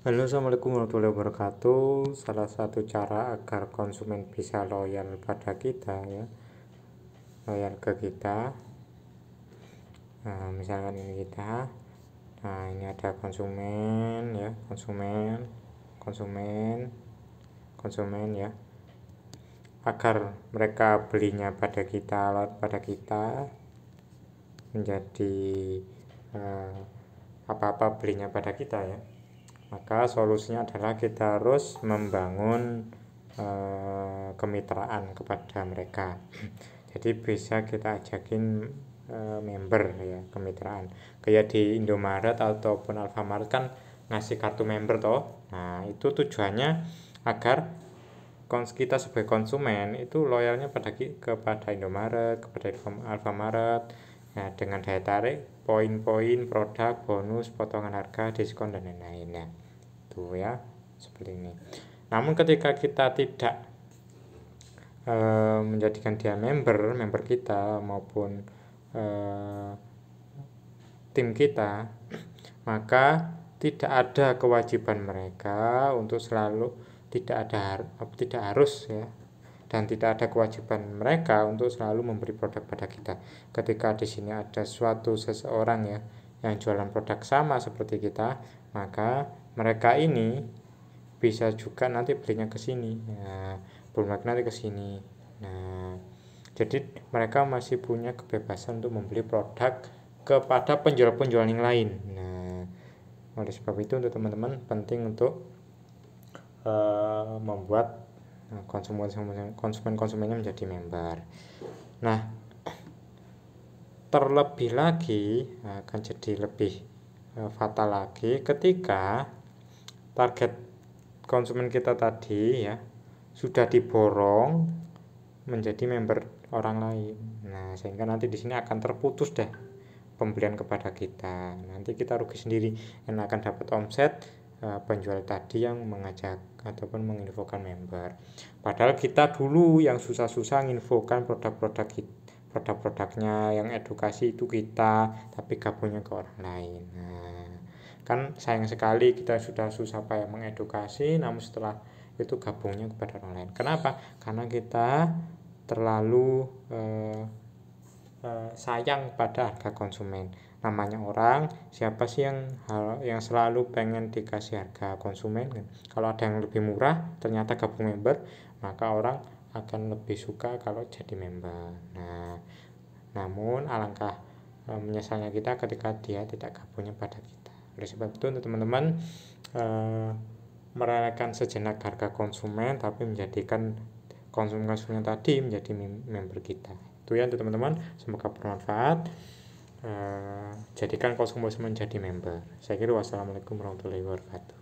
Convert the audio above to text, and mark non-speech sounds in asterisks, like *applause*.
Halo assalamualaikum warahmatullahi wabarakatuh salah satu cara agar konsumen bisa loyal pada kita ya loyal ke kita nah, misalkan ini kita nah ini ada konsumen ya konsumen konsumen konsumen ya agar mereka belinya pada kita loyal pada kita menjadi eh, apa-apa belinya pada kita ya maka solusinya adalah kita harus membangun e, kemitraan kepada mereka jadi bisa kita ajakin e, member ya kemitraan kayak di Indomaret ataupun Alfamart kan ngasih kartu member toh nah itu tujuannya agar kita sebagai konsumen itu loyalnya pada kepada Indomaret, kepada Alfamaret, ya, dengan daya tarik, poin-poin, produk, bonus, potongan harga, diskon dan lain-lainnya satu gitu ya seperti ini namun ketika kita tidak e, menjadikan dia member member kita maupun e, tim kita *clears throat* maka tidak ada kewajiban mereka untuk selalu tidak ada tidak harus ya dan tidak ada kewajiban mereka untuk selalu memberi produk pada kita. Ketika di sini ada suatu seseorang ya yang jualan produk sama seperti kita, maka mereka ini bisa juga nanti belinya ke sini nah nanti ke sini nah jadi mereka masih punya kebebasan untuk membeli produk kepada penjual-penjual yang lain nah oleh sebab itu untuk teman-teman penting untuk uh, membuat eh, konsumen-konsumennya menjadi member nah terlebih lagi akan jadi lebih eh, fatal lagi ketika target konsumen kita tadi ya sudah diborong menjadi member orang lain. Nah, sehingga nanti di sini akan terputus deh pembelian kepada kita. Nanti kita rugi sendiri dan akan dapat omset eh, penjual tadi yang mengajak ataupun menginfokan member. Padahal kita dulu yang susah-susah menginfokan produk-produk kita produk-produknya yang edukasi itu kita tapi gabungnya ke orang lain. Nah, kan sayang sekali kita sudah susah payah mengedukasi namun setelah itu gabungnya kepada orang lain kenapa karena kita terlalu eh, eh, sayang pada harga konsumen namanya orang siapa sih yang hal yang selalu pengen dikasih harga konsumen kalau ada yang lebih murah ternyata gabung member maka orang akan lebih suka kalau jadi member nah namun alangkah eh, menyesalnya kita ketika dia tidak gabungnya pada kita oleh sebab itu untuk teman-teman uh, eh, merelakan sejenak harga konsumen tapi menjadikan konsumen-konsumen tadi menjadi member kita. Itu ya untuk teman-teman, semoga bermanfaat. Uh, jadikan konsumen menjadi member. Saya kira wassalamualaikum warahmatullahi wabarakatuh.